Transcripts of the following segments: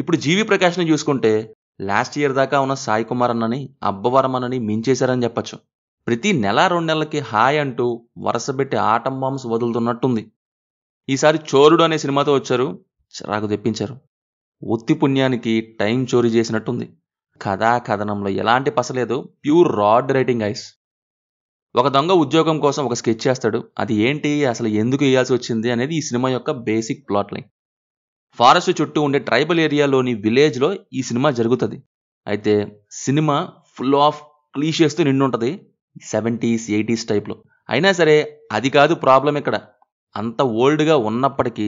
ఇప్పుడు జీవి ప్రకాష్ని చూసుకుంటే last year దాకా ఉన్న సాయి కుమార్ అన్నని అబ్బవరం అన్నని మించేశారని చెప్పచ్చు ప్రతి నెల రెండు నెలలకి హాయ్ అంటూ వరసబెట్టి ఆటం బాంబ్స్ వదులుతున్నట్టుంది ఈసారి చోరుడు అనే సినిమాతో వచ్చారు చిరాకు తెప్పించారు ఒత్తి పుణ్యానికి టైం చోరీ చేసినట్టుంది కథా కథనంలో ఎలాంటి పసలేదు ప్యూర్ రాడ్ రైటింగ్ ఐస్ ఒక దొంగ ఉద్యోగం కోసం ఒక స్కెచ్ చేస్తాడు అది ఏంటి అసలు ఎందుకు వేయాల్సి వచ్చింది అనేది ఈ సినిమా యొక్క బేసిక్ ప్లాట్ లైన్ ఫారెస్ట్ చుట్టూ ఉండే ట్రైబల్ ఏరియాలోని విలేజ్లో ఈ సినిమా జరుగుతుంది అయితే సినిమా ఫుల్ ఆఫ్ క్లీషియస్తో నిండు ఉంటుంది సెవెంటీస్ ఎయిటీస్ టైప్లో అయినా సరే అది కాదు ప్రాబ్లం ఇక్కడ అంత ఓల్డ్గా ఉన్నప్పటికీ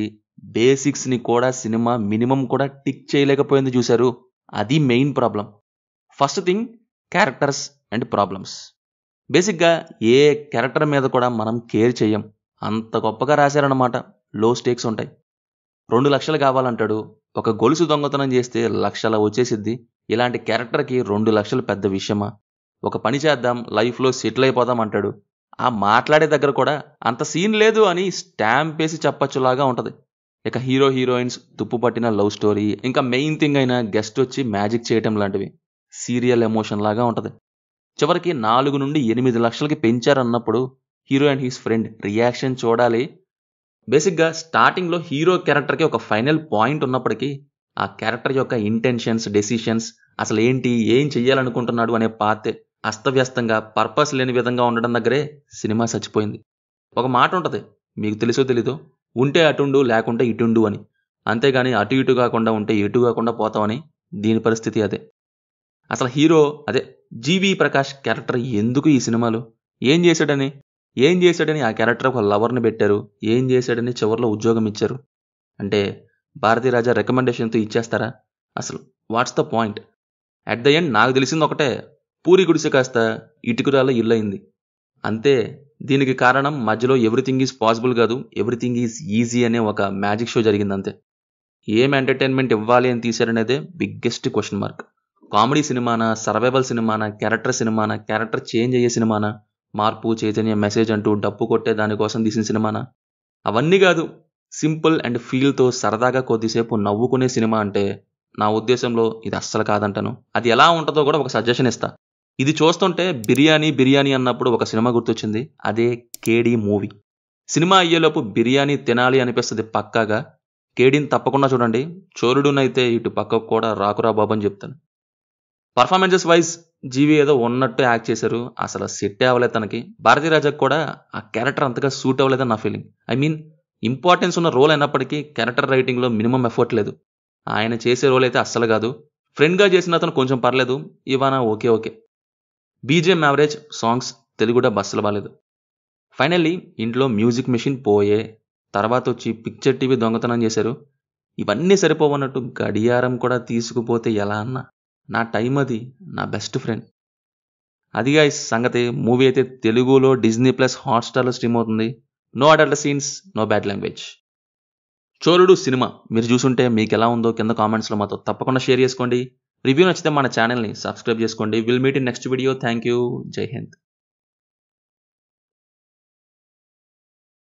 బేసిక్స్ని కూడా సినిమా మినిమం కూడా టిక్ చేయలేకపోయింది చూశారు అది main problem first thing characters and problems బేసిక్గా ఏ క్యారెక్టర్ మీద కూడా మనం కేర్ చేయం అంత గొప్పగా రాశారన్నమాట లో స్టేక్స్ ఉంటాయి రెండు లక్షలు కావాలంటాడు ఒక గొలుసు దొంగతనం చేస్తే లక్షల వచ్చేసిద్ది ఇలాంటి క్యారెక్టర్కి రెండు లక్షలు పెద్ద విషయమా ఒక పని చేద్దాం లైఫ్లో సెటిల్ అయిపోదాం అంటాడు ఆ మాట్లాడే దగ్గర కూడా అంత సీన్ లేదు అని స్టాంప్ వేసి చెప్పచ్చులాగా ఉంటుంది ఇక హీరో హీరోయిన్స్ తుప్పు లవ్ స్టోరీ ఇంకా మెయిన్ థింగ్ అయిన గెస్ట్ వచ్చి మ్యాజిక్ చేయటం లాంటివి సీరియల్ ఎమోషన్ లాగా ఉంటుంది చివరికి నాలుగు నుండి ఎనిమిది లక్షలకి పెంచారన్నప్పుడు hero and his friend reaction చూడాలి బేసిక్గా స్టార్టింగ్లో హీరో క్యారెక్టర్కి ఒక ఫైనల్ పాయింట్ ఉన్నప్పటికీ ఆ క్యారెక్టర్ యొక్క ఇంటెన్షన్స్ డెసిషన్స్ అసలు ఏంటి ఏం చెయ్యాలనుకుంటున్నాడు అనే పాతే అస్తవ్యస్తంగా పర్పస్ లేని విధంగా ఉండడం దగ్గరే సినిమా చచ్చిపోయింది ఒక మాట ఉంటుంది మీకు తెలుసో తెలీదు ఉంటే అటుండు లేకుంటే ఇటుండు అని అంతేగాని అటు ఇటు కాకుండా ఉంటే ఎటు కాకుండా పోతామని దీని పరిస్థితి అదే అసలు హీరో అదే జీవి ప్రకాష్ క్యారెక్టర్ ఎందుకు ఈ సినిమాలో ఏం చేశాడని ఏం చేశాడని ఆ క్యారెక్టర్ ఒక లవర్ని పెట్టారు ఏం చేశాడని చివరిలో ఉద్యోగం ఇచ్చారు అంటే భారతీ రాజా రికమెండేషన్తో ఇచ్చేస్తారా అసలు what's the point at the end నాకు తెలిసింది ఒకటే పూరి గుడిసె కాస్త ఇటుకురాల అయింది అంతే దీనికి కారణం మధ్యలో ఎవ్రీథింగ్ ఈజ్ పాసిబుల్ కాదు ఎవ్రీథింగ్ ఈజ్ ఈజీ అనే ఒక మ్యాజిక్ షో జరిగింది అంతే ఏం ఎంటర్టైన్మెంట్ ఇవ్వాలి అని తీశారనేదే బిగ్గెస్ట్ క్వశ్చన్ మార్క్ కామెడీ సినిమానా సర్వైవల్ సినిమానా క్యారెక్టర్ సినిమానా క్యారెక్టర్ చేంజ్ అయ్యే సినిమానా మార్పు చైతన్య మెసేజ్ అంటూ డప్పు కొట్టే దానికోసం తీసిన సినిమానా అవన్నీ కాదు సింపుల్ అండ్ ఫీల్తో సరదాగా కొద్దిసేపు నవ్వుకునే సినిమా అంటే నా ఉద్దేశంలో ఇది అస్సలు కాదంటాను అది ఎలా ఉంటుందో కూడా ఒక సజెషన్ ఇస్తా ఇది చూస్తుంటే బిర్యానీ బిర్యానీ అన్నప్పుడు ఒక సినిమా గుర్తొచ్చింది అదే కేడీ మూవీ సినిమా అయ్యేలోపు బిర్యానీ తినాలి అనిపిస్తుంది పక్కాగా కేడీని తప్పకుండా చూడండి చోరుడునైతే ఇటు పక్కకు కూడా రాకురా బాబు అని చెప్తాను పర్ఫార్మెన్సెస్ వైజ్ జీవి ఏదో ఉన్నట్టు యాక్ట్ చేశారు అసలు సెట్ అవ్వలేదు తనకి భారతీ రాజాకి కూడా ఆ క్యారెక్టర్ అంతగా సూట్ అవ్వలేదు నా ఫీలింగ్ ఐ మీన్ ఇంపార్టెన్స్ ఉన్న రోల్ అయినప్పటికీ క్యారెక్టర్ రైటింగ్లో మినిమం ఎఫర్ట్ లేదు ఆయన చేసే రోల్ అయితే అస్సలు కాదు ఫ్రెండ్గా చేసిన అతను కొంచెం పర్లేదు Ivana okay okay BGM average songs తెలుగుడ బస్సులు బాగాలేదు ఫైనల్లీ ఇంట్లో మ్యూజిక్ మెషిన్ పోయే తర్వాత వచ్చి పిక్చర్ టీవీ దొంగతనం చేశారు ఇవన్నీ సరిపోవన్నట్టు గడియారం కూడా తీసుకుపోతే ఎలా అన్నా నా టైం అది నా బెస్ట్ ఫ్రెండ్ అది గైస్ సంగతి మూవీ అయితే తెలుగులో డిజ్నీ ప్లస్ హాట్స్టార్లో స్ట్రీమ్ అవుతుంది no adult scenes no bad language చోరుడు సినిమా మీరు చూసుంటే మీకు ఎలా ఉందో కింద కామెంట్స్లో మాతో తప్పకుండా షేర్ చేసుకోండి రివ్యూ నచ్చితే మన ఛానల్ని సబ్స్క్రైబ్ చేసుకోండి will meet in next video thank you జై హింద్